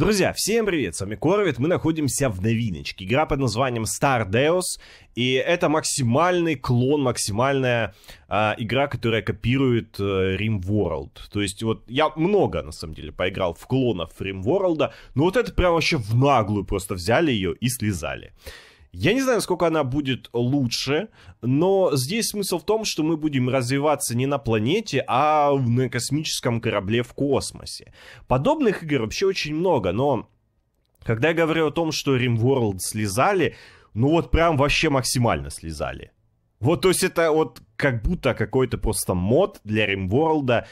Друзья, всем привет, с вами Корвит, мы находимся в новиночке. Игра под названием Star Deus, и это максимальный клон, максимальная э, игра, которая копирует э, World. То есть вот я много, на самом деле, поиграл в клонов Rim RimWorld, но вот это прям вообще в наглую просто взяли ее и слезали. Я не знаю, сколько она будет лучше, но здесь смысл в том, что мы будем развиваться не на планете, а на космическом корабле в космосе. Подобных игр вообще очень много, но когда я говорю о том, что RimWorld слезали, ну вот прям вообще максимально слезали. Вот, то есть это вот как будто какой-то просто мод для Римворлда,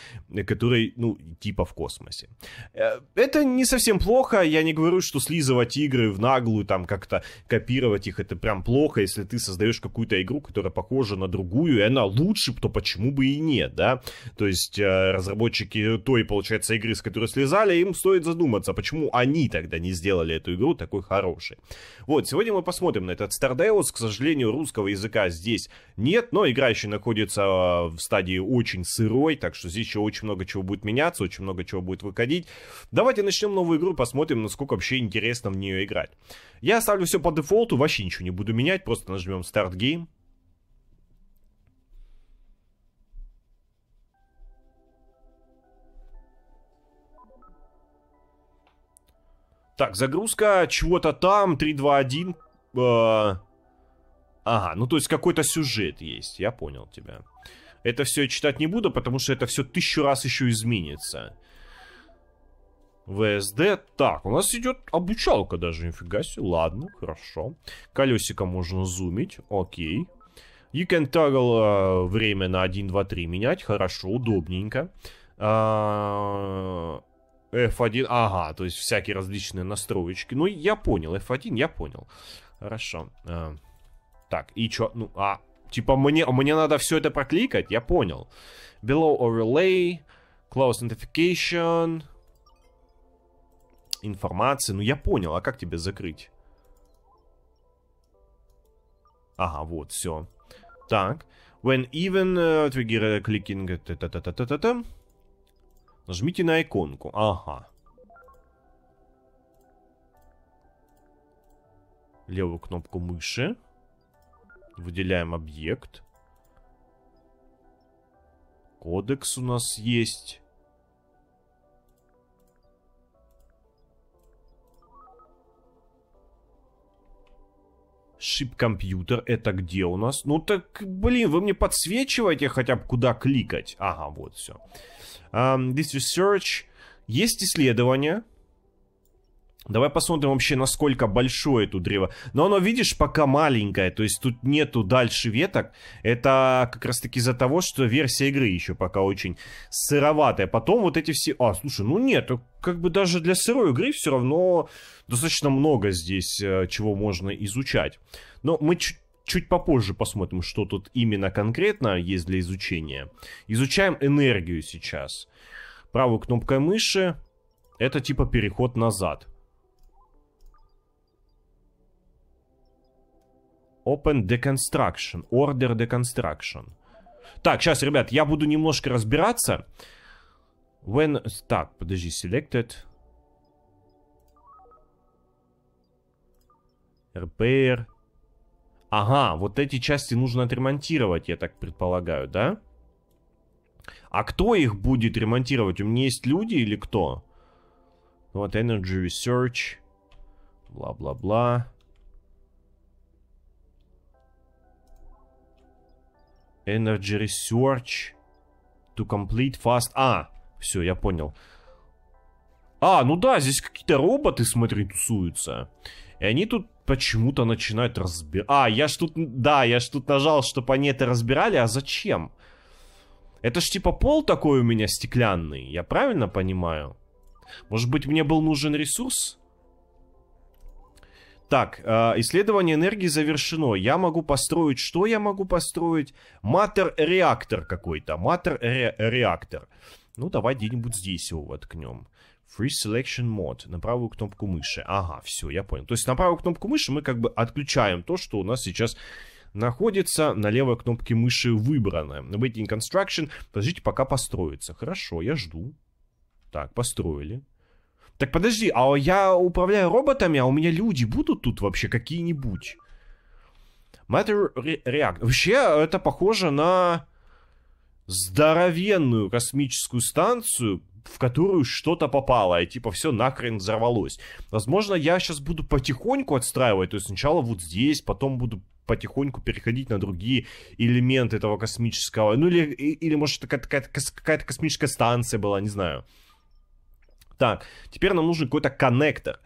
который, ну, типа в космосе. Э, это не совсем плохо, я не говорю, что слизывать игры в наглую, там, как-то копировать их, это прям плохо, если ты создаешь какую-то игру, которая похожа на другую, и она лучше, то почему бы и нет, да? То есть э, разработчики той, получается, игры, с которой слезали, им стоит задуматься, почему они тогда не сделали эту игру такой хорошей. Вот, сегодня мы посмотрим на этот Stardust, к сожалению, русского языка здесь нет, но игра еще на находится а, в стадии очень сырой, так что здесь еще очень много чего будет меняться, очень много чего будет выходить. Давайте начнем новую игру и посмотрим, насколько вообще интересно в нее играть. Я оставлю все по дефолту, вообще ничего не буду менять, просто нажмем старт гейм. Так, загрузка чего-то там, 3, 2, 1. Э, Ага, ну то есть какой-то сюжет есть, я понял тебя. Это все читать не буду, потому что это все тысячу раз еще изменится. ВСД. Так, у нас идет обучалка даже, нифига себе. Ладно, хорошо. Колесико можно зумить, окей. You can toggle э, время на 1, 2, 3 менять, хорошо, удобненько. А, F1, ага, то есть всякие различные настроечки. Ну, я понял, F1 я понял. Хорошо. А, так, и чё? Ну, а, типа мне, мне надо все это прокликать? Я понял. Below overlay, close notification, информация. Ну, я понял, а как тебе закрыть? Ага, вот, все. Так. When even uh, trigger э, clicking... Э, та -та -та -та -та -та. Нажмите на иконку. Ага. Левую кнопку мыши. Выделяем объект. Кодекс у нас есть. Шип-компьютер, это где у нас? Ну так, блин, вы мне подсвечиваете хотя бы куда кликать. Ага, вот все. Um, эм, this research. Есть исследование. Давай посмотрим вообще, насколько большое это древо. Но оно, видишь, пока маленькое, то есть тут нету дальше веток. Это как раз таки из-за того, что версия игры еще пока очень сыроватая. Потом вот эти все... А, слушай, ну нет, как бы даже для сырой игры все равно достаточно много здесь э, чего можно изучать. Но мы чуть чуть попозже посмотрим, что тут именно конкретно есть для изучения. Изучаем энергию сейчас. Правой кнопкой мыши это типа переход назад. Open Deconstruction. Order Deconstruction. Так, сейчас, ребят, я буду немножко разбираться. When... Так, подожди, selected. Repair. Ага, вот эти части нужно отремонтировать, я так предполагаю, да? А кто их будет ремонтировать? У меня есть люди или кто? Вот Energy Research. Бла-бла-бла. Energy Research to complete fast... А, все, я понял. А, ну да, здесь какие-то роботы, смотри, тусуются. И они тут почему-то начинают разбирать. А, я ж тут, да, я ж тут нажал, чтобы они это разбирали, а зачем? Это ж типа пол такой у меня стеклянный, я правильно понимаю? Может быть, мне был нужен ресурс? Так, э, исследование энергии завершено. Я могу построить, что я могу построить? Матер-реактор какой-то, матер-реактор. Ну, давай где-нибудь здесь его воткнем. Free Selection Mode на правую кнопку мыши. Ага, все, я понял. То есть на правую кнопку мыши мы как бы отключаем то, что у нас сейчас находится на левой кнопке мыши выбрано. Waiting Construction. Подождите, пока построится. Хорошо, я жду. Так, построили. Так подожди, а я управляю роботами, а у меня люди будут тут вообще какие-нибудь? Matter React. Вообще, это похоже на здоровенную космическую станцию, в которую что-то попало, и типа все нахрен взорвалось. Возможно, я сейчас буду потихоньку отстраивать, то есть сначала вот здесь, потом буду потихоньку переходить на другие элементы этого космического, ну или, или может это какая, -то, какая -то космическая станция была, не знаю. Так, теперь нам нужен какой-то коннектор.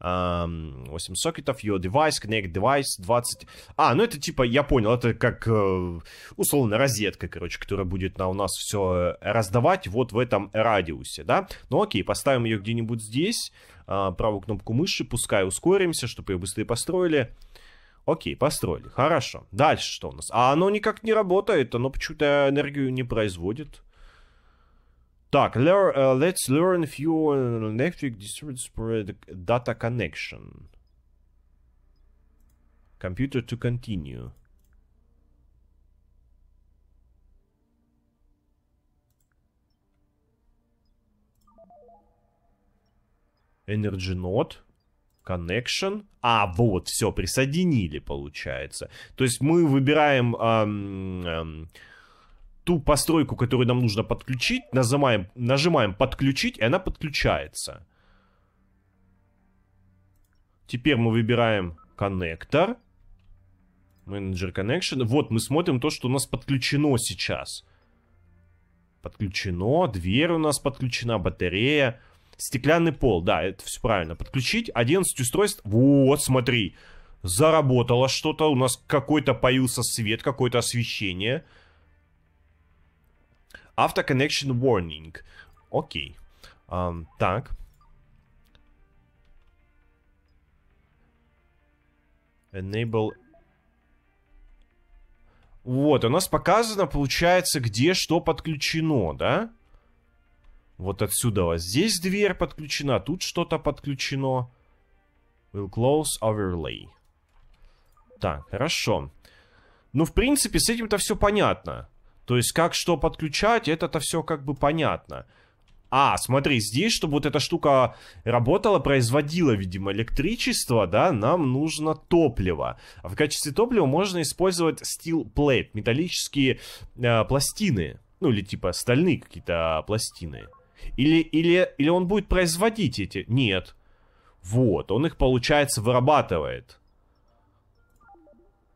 8 сокетов, your device, connect device, 20... А, ну это типа, я понял, это как э, условно розетка, короче, которая будет на, у нас все э, раздавать вот в этом радиусе, да? Ну окей, поставим ее где-нибудь здесь, а, правую кнопку мыши, пускай ускоримся, чтобы ее быстрее построили. Окей, построили, хорошо. Дальше что у нас? А оно никак не работает, оно почему-то энергию не производит. Так, let's learn few electric distributed data connection. Computer to continue. Energy node. Connection. А, вот, все, присоединили, получается. То есть мы выбираем... Эм, эм, ту постройку, которую нам нужно подключить, нажимаем, нажимаем подключить, и она подключается. Теперь мы выбираем коннектор. Менеджер connection. Вот мы смотрим то, что у нас подключено сейчас. Подключено, дверь у нас подключена, батарея. Стеклянный пол, да, это все правильно. Подключить 11 устройств. Вот, смотри, заработало что-то. У нас какой-то появился свет, какое-то освещение. Освещение. After connection warning. Окей. Um, так. Enable... Вот, у нас показано, получается, где что подключено, да? Вот отсюда вот. Здесь дверь подключена, тут что-то подключено. Will close overlay. Так, хорошо. Ну, в принципе, с этим-то все понятно. То есть как что подключать, это-то все как бы понятно. А, смотри, здесь, чтобы вот эта штука работала, производила, видимо, электричество, да, нам нужно топливо. А в качестве топлива можно использовать steel plate, металлические э, пластины. Ну, или типа стальные какие-то а, пластины. Или, или, или он будет производить эти... Нет. Вот, он их, получается, вырабатывает.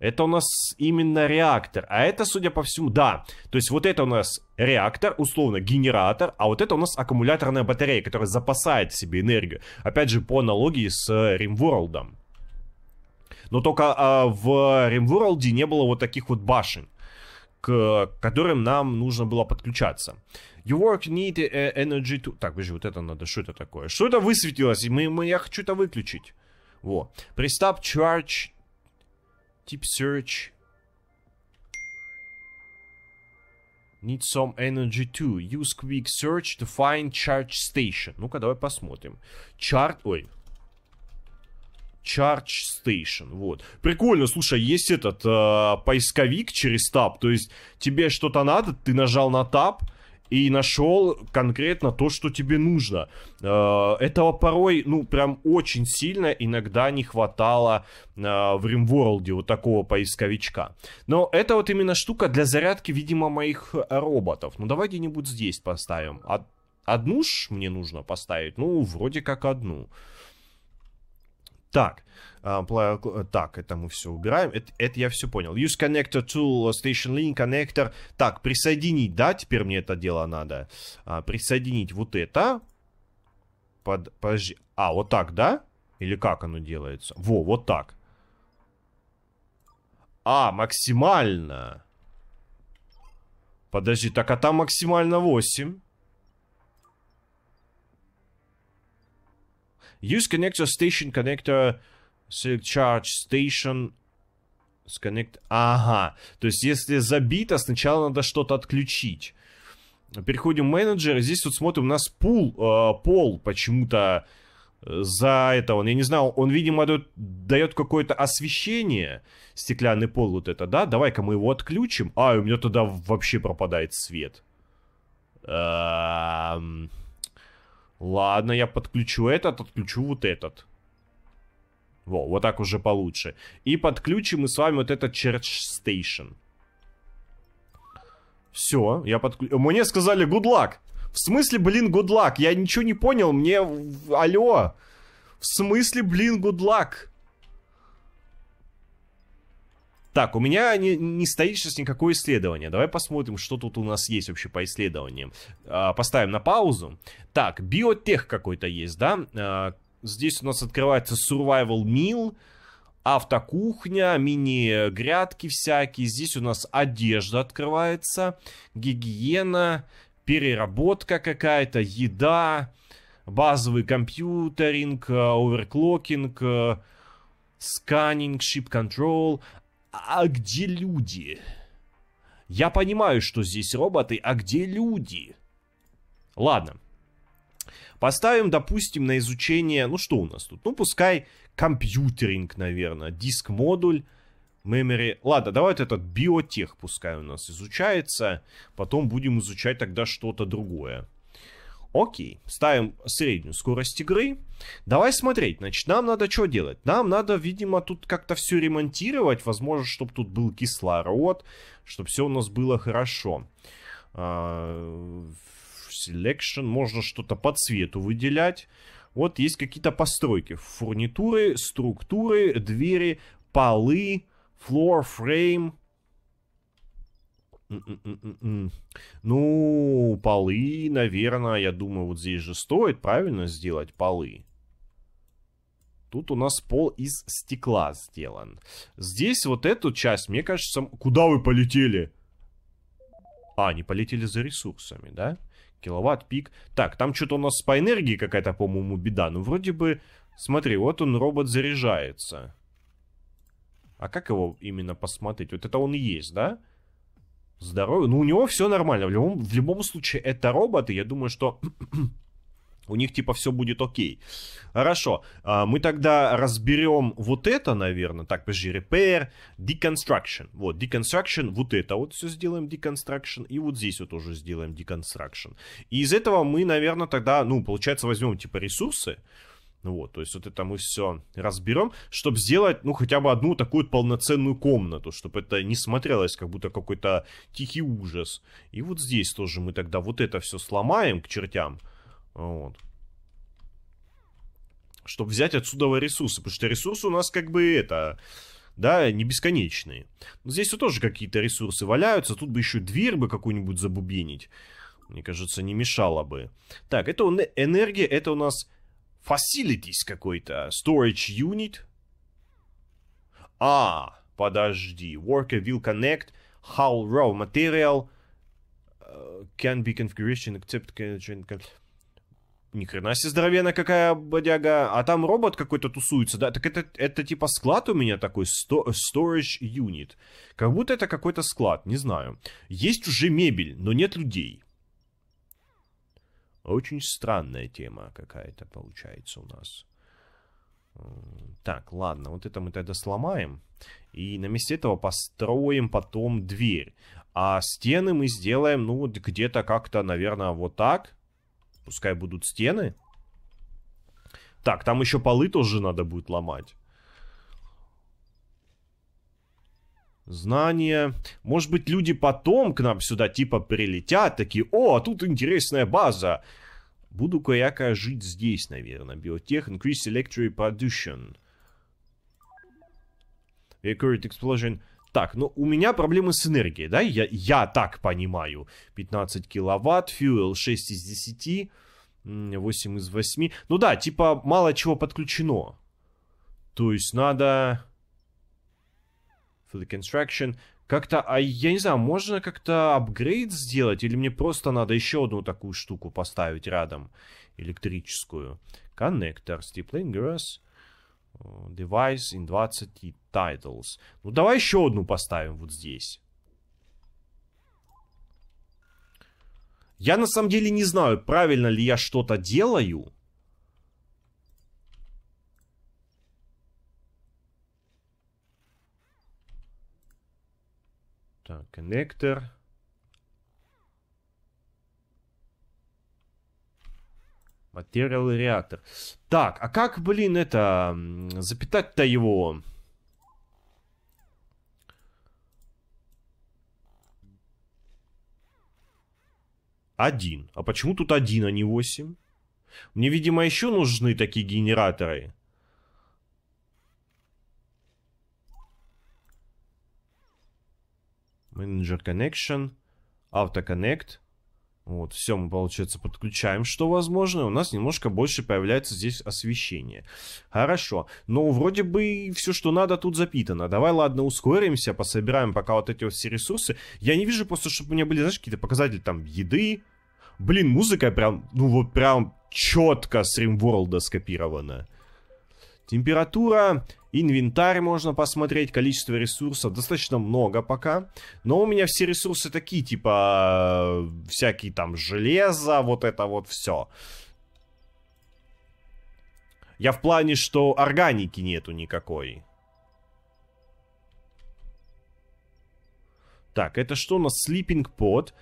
Это у нас именно реактор. А это, судя по всему, да. То есть вот это у нас реактор, условно, генератор, а вот это у нас аккумуляторная батарея, которая запасает в себе энергию. Опять же, по аналогии с RimWorld. Э, Но только а, в RimWorld не было вот таких вот башен, к которым нам нужно было подключаться. You work need э, energy to... Так, подожди, вот это надо, что это такое? Что это высветилось? Мы, мы, я хочу это выключить. Во. stop charge Deep search. Need some energy too. Use quick search to find charge station. Ну-ка, давай посмотрим. Чарт, Ой. Charge Station, вот. Прикольно, слушай, есть этот э, поисковик через таб, то есть тебе что-то надо, ты нажал на таб, и нашел конкретно то, что тебе нужно. Э, этого порой, ну, прям очень сильно иногда не хватало э, в RimWorld вот такого поисковичка. Но это вот именно штука для зарядки, видимо, моих роботов. Ну, давай где-нибудь здесь поставим. Одну ж мне нужно поставить? Ну, вроде как одну. Одну. Так, а, так, это мы все убираем. Это, это я все понял. Use connector to э, station link connector. Так, присоединить, да, теперь мне это дело надо. А, присоединить вот это. Под, подожди. А, вот так, да? Или как оно делается? Во, вот так. А, максимально. Подожди, так а там максимально 8. Use connector station connector select charge station Connect. Ага. То есть, если забито, сначала надо что-то отключить. Переходим в менеджер. Здесь вот смотрим, у нас пул, э, пол почему-то э, за это он, я не знал, он, видимо, дает, дает какое-то освещение, стеклянный пол вот это, да? Давай-ка мы его отключим. А, у меня туда вообще пропадает свет. Эм... Ладно, я подключу этот, отключу вот этот. Во, вот так уже получше. И подключим мы с вами вот этот Church Station. Все, я подключил. Мне сказали good luck. В смысле, блин, good luck? Я ничего не понял, мне... Алло. В смысле, блин, good luck? Так, у меня не, не стоит сейчас никакое исследование. Давай посмотрим, что тут у нас есть вообще по исследованиям. А, поставим на паузу. Так, биотех какой-то есть, да? А, здесь у нас открывается survival meal автокухня, мини-грядки всякие. Здесь у нас одежда открывается, гигиена, переработка какая-то, еда, базовый компьютеринг, оверклокинг, сканинг, шип control а где люди? Я понимаю, что здесь роботы, а где люди? Ладно. Поставим, допустим, на изучение... Ну, что у нас тут? Ну, пускай компьютеринг, наверное. Диск-модуль, memory... Ладно, давай вот этот биотех пускай у нас изучается. Потом будем изучать тогда что-то другое. Окей, ставим среднюю скорость игры. Давай смотреть, значит, нам надо что делать? Нам надо, видимо, тут как-то все ремонтировать. Возможно, чтобы тут был кислород, чтобы все у нас было хорошо. Selection, а, можно что-то по цвету выделять. Вот есть какие-то постройки. Фурнитуры, структуры, двери, полы, floor frame, ну, полы, наверное, я думаю, вот здесь же стоит правильно сделать полы. Тут у нас пол из стекла сделан. Здесь вот эту часть, мне кажется... Куда вы полетели? А, они полетели за ресурсами, да? Киловатт, пик. Так, там что-то у нас по энергии какая-то, по-моему, беда. Ну, вроде бы... Смотри, вот он, робот, заряжается. А как его именно посмотреть? Вот это он и есть, да? Да здоровье. Ну, у него все нормально. В любом, в любом случае, это роботы. Я думаю, что у них типа все будет окей. Хорошо, а, мы тогда разберем вот это, наверное. Так, подожди, repair, deconstruction. Вот, deconstruction, вот это вот все сделаем deconstruction. И вот здесь вот тоже сделаем deconstruction. И из этого мы, наверное, тогда, ну, получается, возьмем типа ресурсы. Ну вот, то есть вот это мы все разберем, чтобы сделать, ну, хотя бы одну такую полноценную комнату, чтобы это не смотрелось, как будто какой-то тихий ужас. И вот здесь тоже мы тогда вот это все сломаем к чертям. Вот. Чтобы взять отсюда ресурсы, потому что ресурсы у нас как бы это да, не бесконечные. Но здесь все тоже какие-то ресурсы валяются, тут бы еще дверь бы какую-нибудь забубенить. Мне кажется, не мешало бы. Так, это энергия, это у нас facilities какой-то, storage unit. А, подожди, worker will connect, how raw material э, can be configuration except ни хрена себе здоровенная какая бодяга. А там робот какой-то тусуется, да? Так это, это типа склад у меня такой, сто, storage unit. Как будто это какой-то склад, не знаю. Есть уже мебель, но нет людей. Очень странная тема какая-то получается у нас. Так, ладно, вот это мы тогда сломаем. И на месте этого построим потом дверь. А стены мы сделаем, ну, вот где-то как-то, наверное, вот так. Пускай будут стены. Так, там еще полы тоже надо будет ломать. Знания. Может быть, люди потом к нам сюда типа прилетят, такие, о, а тут интересная база. Буду кое-как жить здесь, наверное. Биотех, increase electric production. Recurrent explosion. Так, ну у меня проблемы с энергией, да? Я, я так понимаю. 15 киловатт, фьюэл 6 из 10, 8 из 8. Ну да, типа мало чего подключено. То есть надо through the construction. Как-то, а я не знаю, можно как-то апгрейд сделать? Или мне просто надо еще одну такую штуку поставить рядом? Электрическую. Коннектор, Steel Playing Device in 20 и Titles. Ну, давай еще одну поставим вот здесь. Я на самом деле не знаю, правильно ли я что-то делаю. Так, коннектор. Материал реактор. Так, а как, блин, это... Запитать-то его? Один. А почему тут один, а не восемь? Мне, видимо, еще нужны такие генераторы. Manager Connection, Auto Connect. Вот, все мы, получается, подключаем, что возможно. У нас немножко больше появляется здесь освещение. Хорошо. Но вроде бы все, что надо, тут запитано. Давай, ладно, ускоримся, пособираем пока вот эти вот все ресурсы. Я не вижу просто, чтобы у меня были, знаешь, какие-то показатели там еды. Блин, музыка прям, ну вот прям четко с RimWorld скопирована. Температура Инвентарь можно посмотреть, количество ресурсов достаточно много пока. Но у меня все ресурсы такие, типа э, всякие там железо, вот это вот все. Я в плане, что органики нету никакой. Так, это что у нас? Sleeping Pod.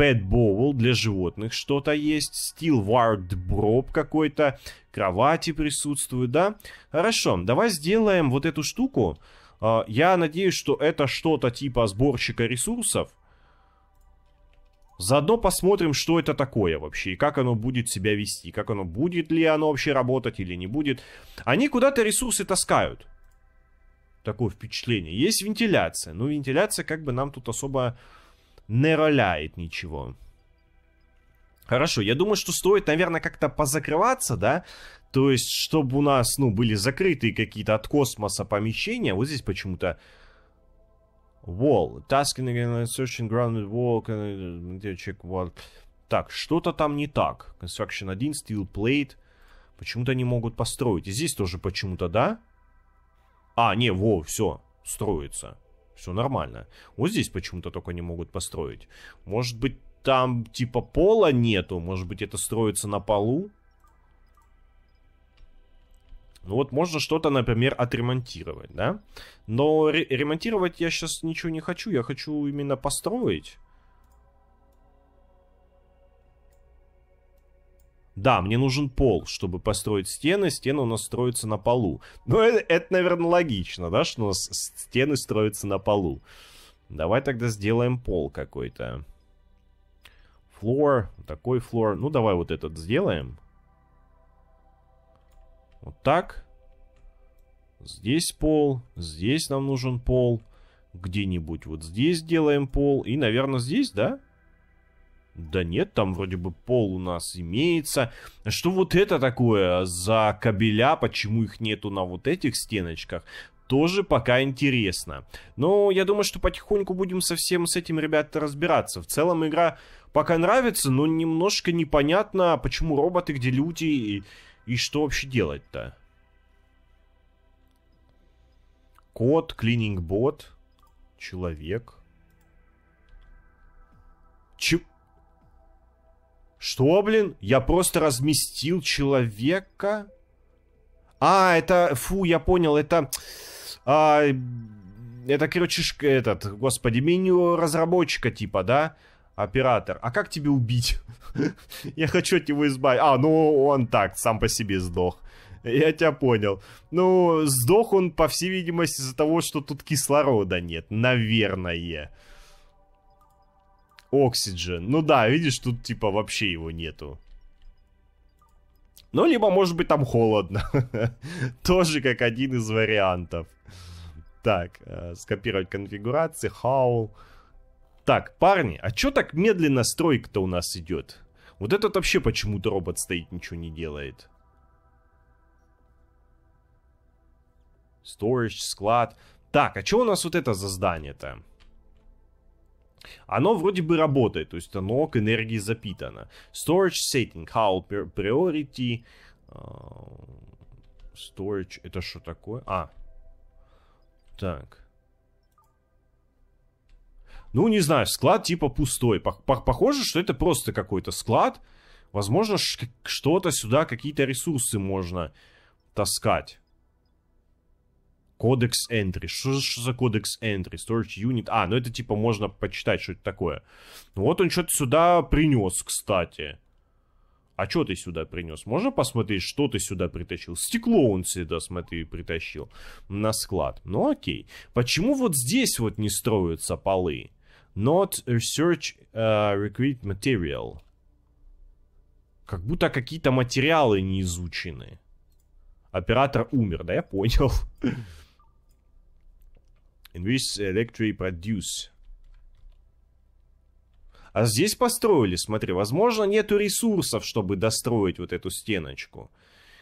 Pet Bowl для животных что-то есть, Steel Wired Brob какой-то, кровати присутствуют, да? Хорошо, давай сделаем вот эту штуку. А, я надеюсь, что это что-то типа сборщика ресурсов. Заодно посмотрим, что это такое вообще, и как оно будет себя вести, как оно будет ли оно вообще работать или не будет. Они куда-то ресурсы таскают. Такое впечатление. Есть вентиляция. но ну, вентиляция как бы нам тут особо не роляет ничего. Хорошо, я думаю, что стоит, наверное, как-то позакрываться, да? То есть, чтобы у нас, ну, были закрытые какие-то от космоса помещения. Вот здесь почему-то... Wall. Tasking again, searching ground wall. Check what... Так, что-то там не так. Construction 1, steel plate. Почему-то не могут построить. И здесь тоже почему-то, да? А, не, во, все, строится все нормально. Вот здесь почему-то только не могут построить. Может быть, там типа пола нету, может быть, это строится на полу. Ну вот можно что-то, например, отремонтировать, да? Но ремонтировать я сейчас ничего не хочу, я хочу именно построить. Да, мне нужен пол, чтобы построить стены. Стены у нас строятся на полу. Ну, это, это наверное, логично, да, что у нас стены строятся на полу. Давай тогда сделаем пол какой-то. Флор, такой флор. Ну, давай вот этот сделаем. Вот так. Здесь пол, здесь нам нужен пол. Где-нибудь вот здесь делаем пол. И, наверное, здесь, да? Да нет, там вроде бы пол у нас имеется. Что вот это такое за кабеля, почему их нету на вот этих стеночках? тоже пока интересно. Но я думаю, что потихоньку будем совсем с этим, ребята, разбираться. В целом игра пока нравится, но немножко непонятно, почему роботы, где люди и, и что вообще делать-то. Кот, клининг-бот, человек. Чего? Что, блин? Я просто разместил человека? А, это... Фу, я понял, это... А, это, короче, этот... Господи, меню разработчика типа, да? Оператор. А как тебе убить? Я хочу от него избавить. А, ну он так, сам по себе сдох. Я тебя понял. Ну, сдох он, по всей видимости, из-за того, что тут кислорода нет. Наверное. Oxygen. Ну да, видишь, тут типа вообще его нету. Ну, либо, может быть, там холодно. Тоже как один из вариантов. Так, э, скопировать конфигурации, хаул. Так, парни, а чё так медленно стройка-то у нас идет? Вот этот вообще почему-то робот стоит, ничего не делает. Storage, склад. Так, а чё у нас вот это за здание-то? Оно вроде бы работает, то есть оно к энергии запитано. Storage setting, how priority... Э, storage, это что такое? А, так. Ну, не знаю, склад типа пустой. Похоже, что это просто какой-то склад. Возможно, что-то сюда, какие-то ресурсы можно таскать. Кодекс Entry. Что, что за кодекс Entry? Storage Unit. А, ну это типа можно почитать, что это такое. Ну вот он что-то сюда принес, кстати. А что ты сюда принес? Можно посмотреть, что ты сюда притащил? Стекло он сюда, смотри, притащил на склад. Ну окей. Почему вот здесь вот не строятся полы? Not research uh, э, recruit material. Как будто какие-то материалы не изучены. Оператор умер, да, я понял. In which electric produce. А здесь построили, смотри, возможно, нету ресурсов, чтобы достроить вот эту стеночку.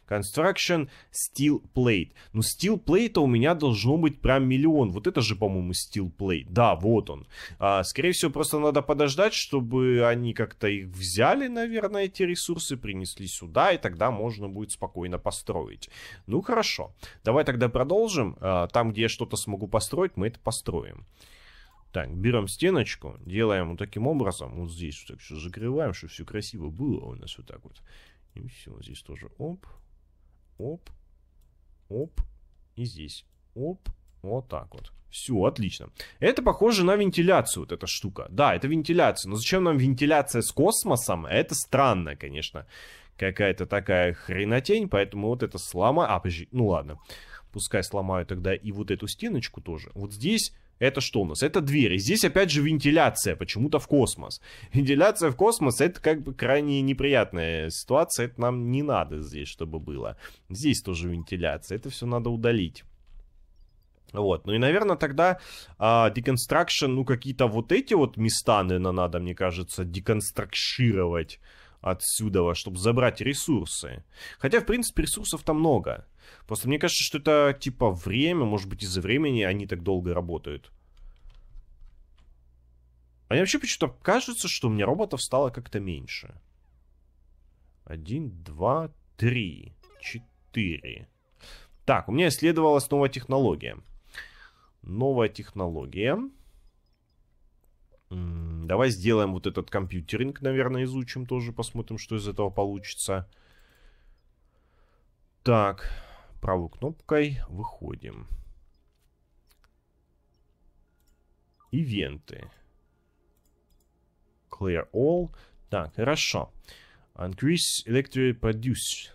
Construction Steel Plate. Ну, Steel Plate у меня должно быть прям миллион. Вот это же, по-моему, Steel Plate. Да, вот он. А, скорее всего, просто надо подождать, чтобы они как-то их взяли, наверное, эти ресурсы, принесли сюда, и тогда можно будет спокойно построить. Ну, хорошо. Давай тогда продолжим. А, там, где я что-то смогу построить, мы это построим. Так, берем стеночку, делаем вот таким образом, вот здесь вот так все закрываем, чтобы все красиво было у нас вот так вот. И все, здесь тоже оп, Оп. Оп. И здесь. Оп. Вот так вот. Все, отлично. Это похоже на вентиляцию, вот эта штука. Да, это вентиляция. Но зачем нам вентиляция с космосом? Это странно, конечно. Какая-то такая хренотень, поэтому вот это сломаю. А, подожди, ну ладно. Пускай сломаю тогда и вот эту стеночку тоже. Вот здесь это что у нас? Это двери. Здесь опять же вентиляция почему-то в космос. Вентиляция в космос это как бы крайне неприятная ситуация. Это нам не надо здесь, чтобы было. Здесь тоже вентиляция. Это все надо удалить. Вот, ну и, наверное, тогда а, деконстракшн, ну, какие-то вот эти вот места, наверное, надо, мне кажется, деконстракшировать отсюда, чтобы забрать ресурсы. Хотя, в принципе, ресурсов там много. Просто мне кажется, что это типа время, может быть, из-за времени они так долго работают. А мне вообще почему-то кажется, что у меня роботов стало как-то меньше. Один, два, три, четыре. Так, у меня исследовалась новая технология. Новая технология. М -м Давай сделаем вот этот компьютеринг, наверное, изучим тоже, посмотрим, что из этого получится. Так, правой кнопкой выходим. Ивенты. Clear all. Так, хорошо. Increase electric produce.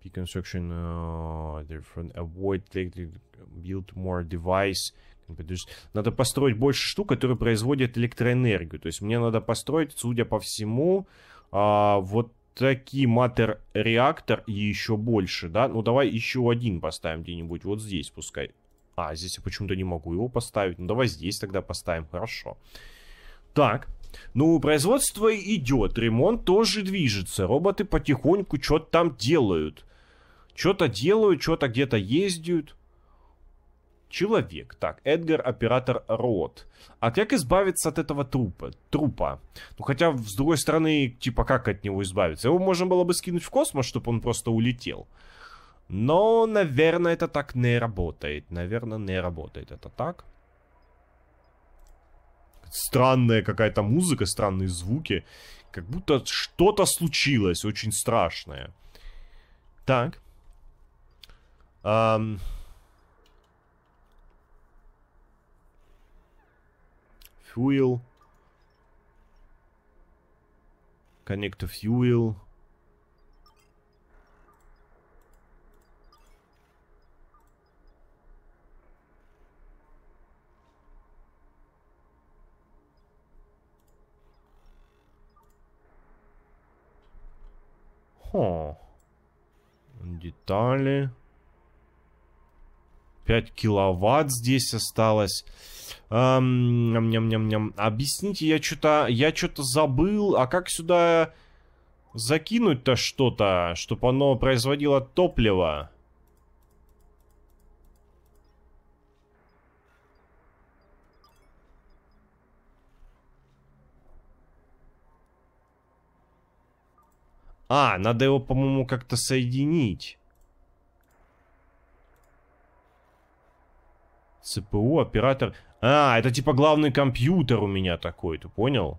P construction uh, different. Avoid electric build more device. Типа, то есть надо построить больше штук, которые производят электроэнергию. То есть мне надо построить, судя по всему, а, вот такие матер-реактор и еще больше, да? Ну, давай еще один поставим где-нибудь вот здесь пускай. А, здесь я почему-то не могу его поставить. Ну, давай здесь тогда поставим, хорошо. Так, ну, производство идет, ремонт тоже движется. Роботы потихоньку что-то там делают. Что-то делают, что-то где-то ездят. Человек. Так, Эдгар, оператор Рот. А как избавиться от этого трупа? Трупа. Ну, хотя, с другой стороны, типа, как от него избавиться? Его можно было бы скинуть в космос, чтобы он просто улетел. Но, наверное, это так не работает. Наверное, не работает это так. Странная какая-то музыка, странные звуки. Как будто что-то случилось очень страшное. Так. Эм... fuel. Connect to fuel. Детали. 5 киловатт здесь осталось. Эм, ням, ням, ням, Объясните, я что-то я что-то забыл. А как сюда закинуть-то что-то, чтобы оно производило топливо? А, надо его, по-моему, как-то соединить. ЦПУ, оператор. А, это типа главный компьютер у меня такой, ты понял?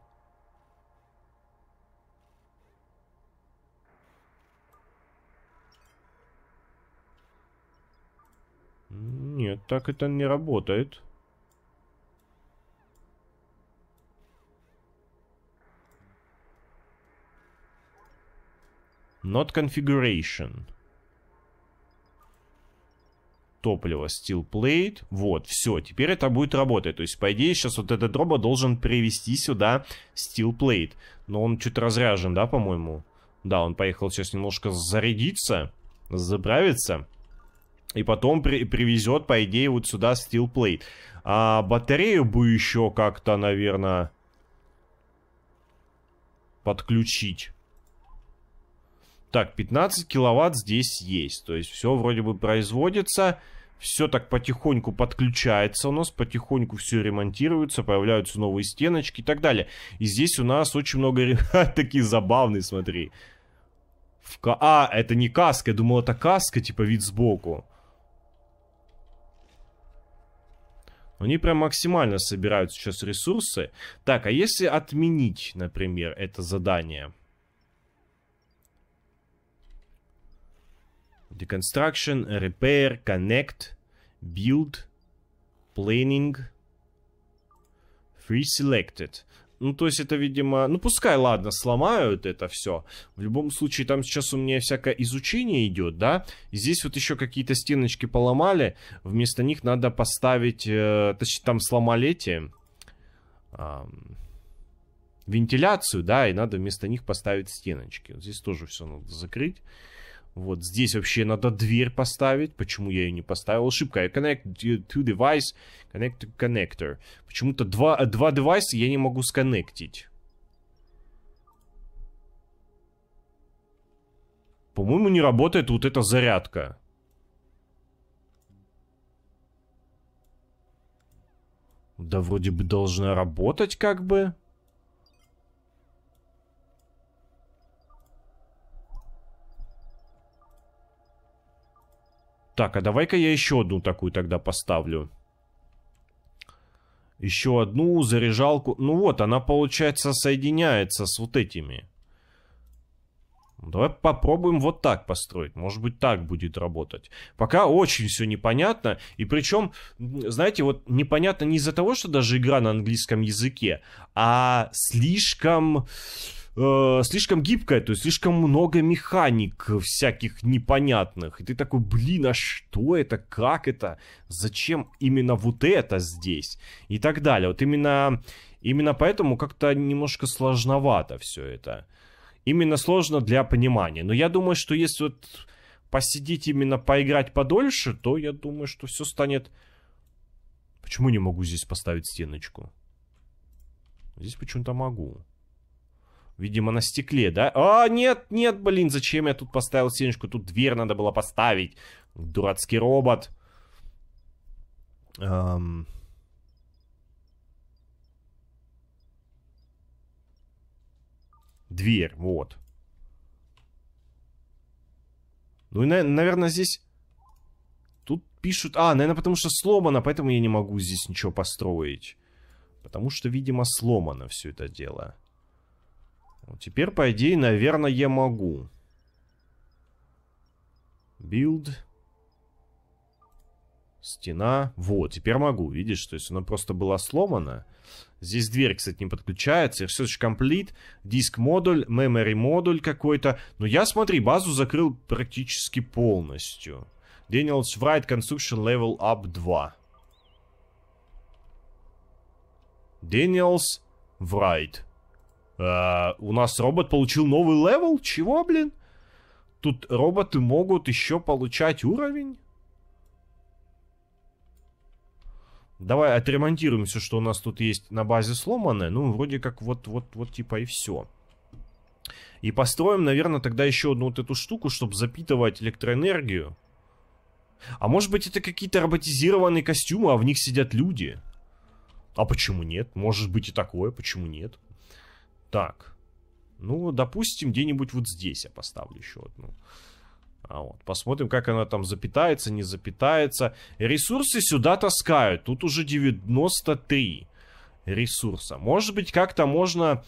Нет, так это не работает. Not configuration топливо Steel Plate. Вот, все, теперь это будет работать. То есть, по идее, сейчас вот этот робот должен привести сюда Steel Plate. Но он чуть разряжен, да, по-моему? Да, он поехал сейчас немножко зарядиться, заправиться. И потом при привезет, по идее, вот сюда Steel Plate. А батарею бы еще как-то, наверное, подключить. Так, 15 киловатт здесь есть. То есть все вроде бы производится. Все так потихоньку подключается у нас, потихоньку все ремонтируется, появляются новые стеночки и так далее. И здесь у нас очень много... Такие забавные, смотри. В А, это не каска, я думал, это каска, типа вид сбоку. Они прям максимально собирают сейчас ресурсы. Так, а если отменить, например, это задание? Deconstruction, Repair, Connect, Build, Planning, Free Selected. Ну, то есть это, видимо... Ну, пускай, ладно, сломают это все. В любом случае, там сейчас у меня всякое изучение идет, да? здесь вот еще какие-то стеночки поломали. Вместо них надо поставить... Э, точнее, там сломали эти... вентиляцию, да? И надо вместо них поставить стеночки. здесь тоже все надо закрыть. Вот здесь вообще надо дверь поставить. Почему я ее не поставил? Ошибка. I connect to device, connect to connector. Почему-то два, два девайса я не могу сконнектить. По-моему, не работает вот эта зарядка. Да вроде бы должна работать как бы. Так, а давай-ка я еще одну такую тогда поставлю. Еще одну заряжалку. Ну вот, она, получается, соединяется с вот этими. Давай попробуем вот так построить. Может быть, так будет работать. Пока очень все непонятно. И причем, знаете, вот непонятно не из-за того, что даже игра на английском языке, а слишком э, слишком гибкая, то есть слишком много механик всяких непонятных. И ты такой, блин, а что это, как это, зачем именно вот это здесь и так далее. Вот именно, именно поэтому как-то немножко сложновато все это. Именно сложно для понимания. Но я думаю, что если вот посидеть именно поиграть подольше, то я думаю, что все станет... Почему не могу здесь поставить стеночку? Здесь почему-то могу. Видимо, на стекле, да? А, нет, нет, блин, зачем я тут поставил стеночку? Тут дверь надо было поставить. Дурацкий робот. Эм... Дверь, вот. Ну и, наверное, здесь... Тут пишут... А, наверное, потому что сломано, поэтому я не могу здесь ничего построить. Потому что, видимо, сломано все это дело. Теперь, по идее, наверное, я могу. Билд. Стена. Вот, теперь могу, видишь? То есть она просто была сломана. Здесь дверь, кстати, не подключается. Research Complete, диск модуль, memory модуль какой-то. Но я, смотри, базу закрыл практически полностью. Daniel's Wright Construction Level Up 2. Daniel's Wright. А, у нас робот получил новый левел? Чего, блин? Тут роботы могут еще получать уровень? Давай отремонтируем все, что у нас тут есть на базе сломанное. Ну, вроде как вот-вот-вот типа и все. И построим, наверное, тогда еще одну вот эту штуку, чтобы запитывать электроэнергию. А может быть это какие-то роботизированные костюмы, а в них сидят люди? А почему нет? Может быть и такое, почему нет? Так. Ну, допустим, где-нибудь вот здесь я поставлю еще одну. А вот, посмотрим, как она там запитается, не запитается. Ресурсы сюда таскают. Тут уже 93 ресурса. Может быть, как-то можно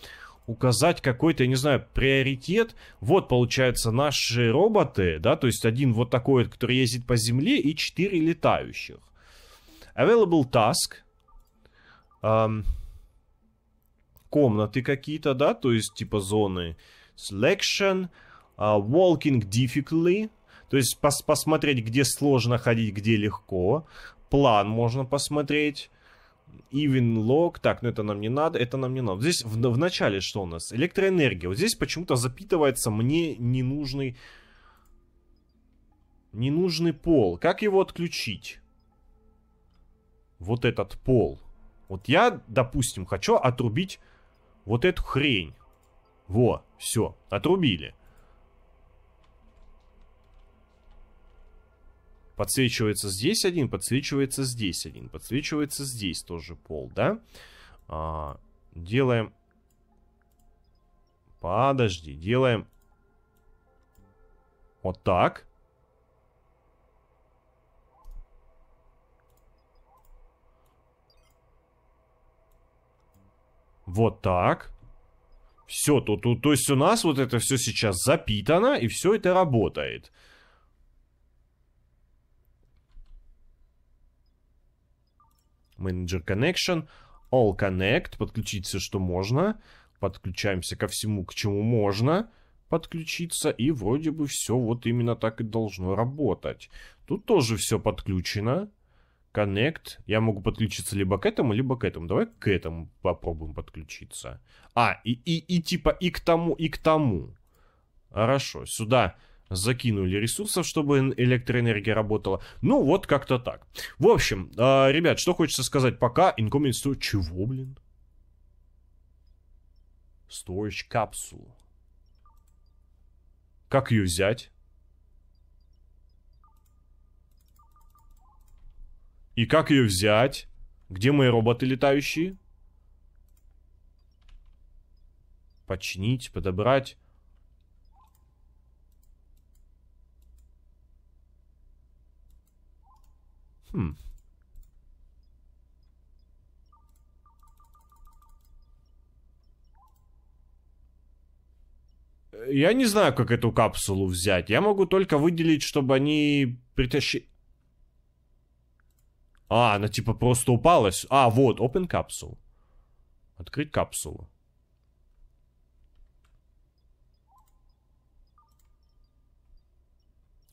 указать какой-то, я не знаю, приоритет. Вот, получается, наши роботы, да, то есть один вот такой, который ездит по земле, и четыре летающих. Available task. Um, комнаты какие-то, да, то есть типа зоны selection, uh, walking difficulty, то есть пос посмотреть, где сложно ходить, где легко, план можно посмотреть, Even log, так, ну это нам не надо, это нам не надо. Здесь в, в начале что у нас? Электроэнергия. Вот здесь почему-то запитывается мне ненужный... Ненужный пол. Как его отключить? Вот этот пол. Вот я, допустим, хочу отрубить вот эту хрень. Во, все, отрубили. Подсвечивается здесь один, подсвечивается здесь один, подсвечивается здесь тоже пол, да? А, делаем... Подожди, делаем... Вот так. Вот так. Все, то, то, то есть у нас вот это все сейчас запитано, и все это работает. Менеджер Connection, All Connect, подключить все, что можно. Подключаемся ко всему, к чему можно подключиться, и вроде бы все вот именно так и должно работать. Тут тоже все подключено. Connect. Я могу подключиться либо к этому, либо к этому. Давай к этому попробуем подключиться. А, и, и, и типа и к тому, и к тому. Хорошо, сюда закинули ресурсов, чтобы электроэнергия работала. Ну, вот как-то так. В общем, а, ребят, что хочется сказать пока. Incoming storage... Чего, блин? Storage капсулу. Как ее взять? И как ее взять? Где мои роботы летающие? Починить, подобрать. Хм. Я не знаю, как эту капсулу взять. Я могу только выделить, чтобы они притащили... А, она типа просто упалась. А, вот, open capsule. Открыть капсулу.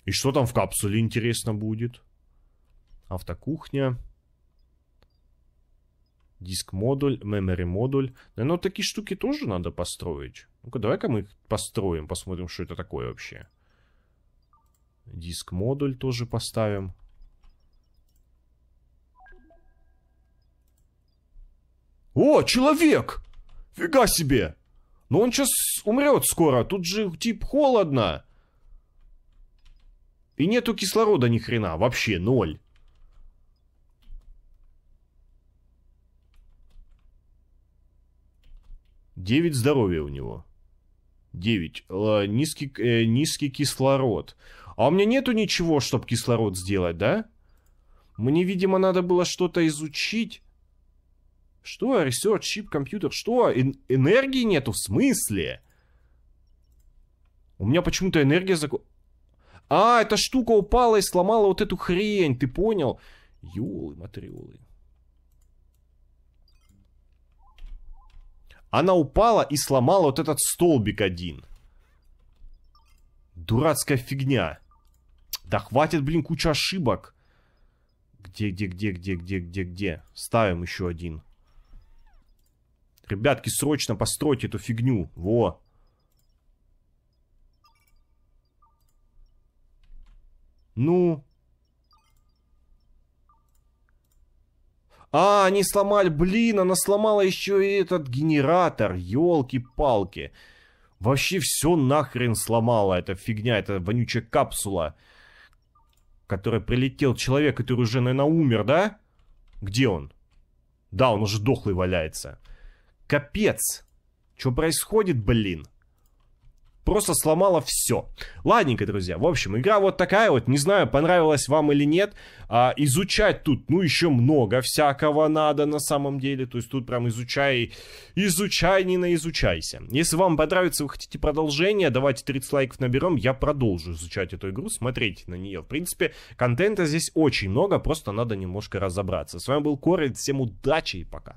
И что там в капсуле интересно будет? Автокухня. Диск-модуль, memory-модуль. Но ну, такие штуки тоже надо построить. Ну-ка, давай-ка мы их построим, посмотрим, что это такое вообще. Диск-модуль тоже поставим. О, человек! Фига себе! Но он сейчас умрет скоро, тут же тип холодно. И нету кислорода ни хрена, вообще ноль. Девять здоровья у него. Девять. Э, низкий, э, низкий кислород. А у меня нету ничего, чтобы кислород сделать, да? Мне, видимо, надо было что-то изучить. Что? Research, чип, компьютер? Что? Эн энергии нету? В смысле? У меня почему-то энергия закон... А, эта штука упала и сломала вот эту хрень, ты понял? Ёлы-матрёлы. Она упала и сломала вот этот столбик один. Дурацкая фигня. Да хватит, блин, куча ошибок. Где, где, где, где, где, где, где? Ставим еще один. Ребятки, срочно постройте эту фигню. Во. Ну. А, они сломали. Блин, она сломала еще и этот генератор. Елки-палки. Вообще все нахрен сломала эта фигня, эта вонючая капсула. Которая прилетел человек, который уже, наверное, умер, да? Где он? Да, он уже дохлый валяется. Капец. Что происходит, блин? Просто сломала все. Ладненько, друзья. В общем, игра вот такая вот. Не знаю, понравилась вам или нет. А, изучать тут, ну, еще много всякого надо на самом деле. То есть тут прям изучай, изучай, не наизучайся. Если вам понравится, вы хотите продолжение, давайте 30 лайков наберем. Я продолжу изучать эту игру, смотреть на нее. В принципе, контента здесь очень много, просто надо немножко разобраться. С вами был Корид, всем удачи и пока.